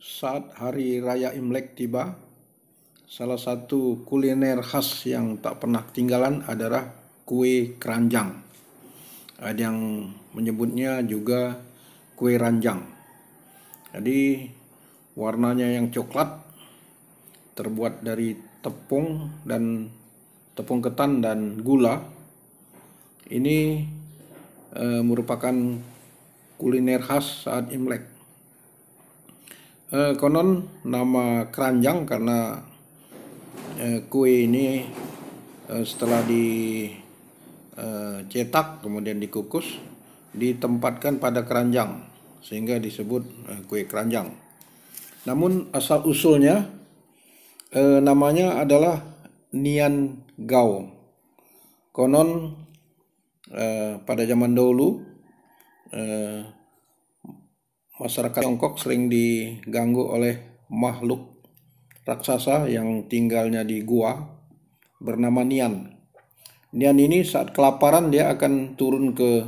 saat hari raya Imlek tiba, salah satu kuliner khas yang tak pernah ketinggalan adalah kue keranjang. Ada yang menyebutnya juga kue ranjang. Jadi warnanya yang coklat terbuat dari tepung dan tepung ketan dan gula. Ini e, merupakan kuliner khas saat Imlek eh, konon nama keranjang karena eh, kue ini eh, setelah dicetak eh, kemudian dikukus ditempatkan pada keranjang sehingga disebut eh, kue keranjang. Namun asal usulnya eh, namanya adalah nian gao. Konon eh, pada zaman dahulu masyarakat Tiongkok sering diganggu oleh makhluk raksasa yang tinggalnya di gua bernama Nian. Nian ini saat kelaparan dia akan turun ke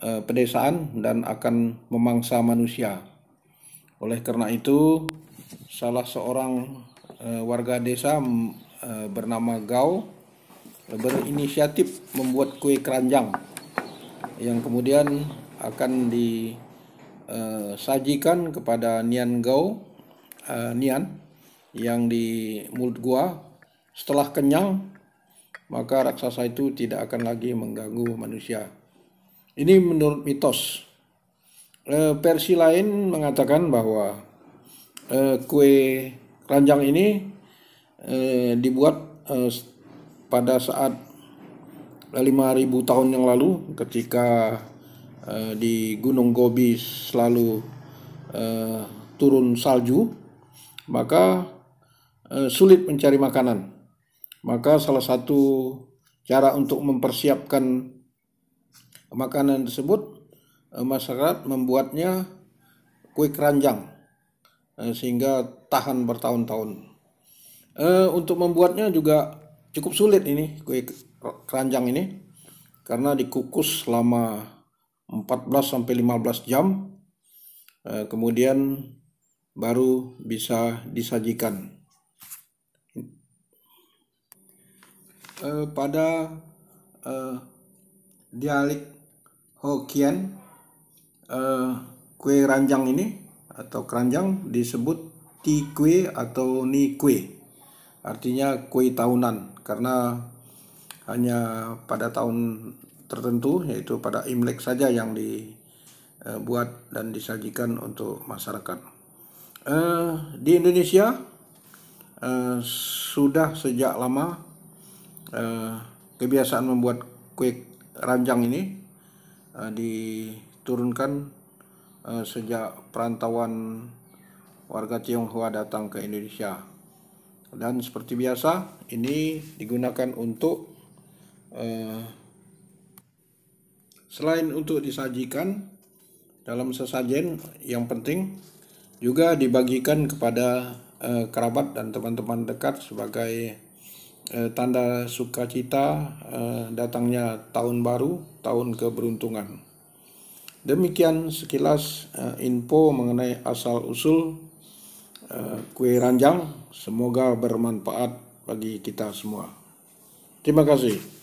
e, pedesaan dan akan memangsa manusia. Oleh karena itu, salah seorang e, warga desa e, bernama Gao berinisiatif membuat kue keranjang yang kemudian akan di Eh, sajikan kepada Nian Gao uh, Nian yang di mulut gua setelah kenyang maka raksasa itu tidak akan lagi mengganggu manusia. Ini menurut mitos. E, versi lain mengatakan bahwa e, kue ranjang ini e, dibuat e, pada saat 5000 tahun yang lalu ketika Eh, di Gunung Gobi selalu uh, turun salju, maka uh, sulit mencari makanan. Maka salah satu cara untuk mempersiapkan makanan tersebut uh, masyarakat membuatnya kue keranjang uh, sehingga tahan bertahun-tahun. Uh, untuk membuatnya juga cukup sulit ini kue keranjang ini karena dikukus selama 14 sampai 15 jam eh, kemudian baru bisa disajikan eh, pada eh, dialek Hokkien kue ranjang ini atau keranjang disebut ti kue atau ni kue artinya kue tahunan karena hanya pada tahun tertentu yaitu pada Imlek saja yang dibuat eh, dan disajikan untuk masyarakat. Eh, di Indonesia eh, sudah sejak lama kebiasaan membuat kue ranjang ini diturunkan sejak perantauan warga Tionghoa datang ke Indonesia. Dan seperti biasa ini digunakan untuk Selain untuk disajikan dalam sesajen yang penting juga dibagikan kepada eh, kerabat dan teman-teman dekat sebagai eh, tanda sukacita eh, datangnya tahun baru, tahun keberuntungan. Demikian sekilas eh, info mengenai asal usul eh, kue ranjang. Semoga bermanfaat bagi kita semua. Terima kasih.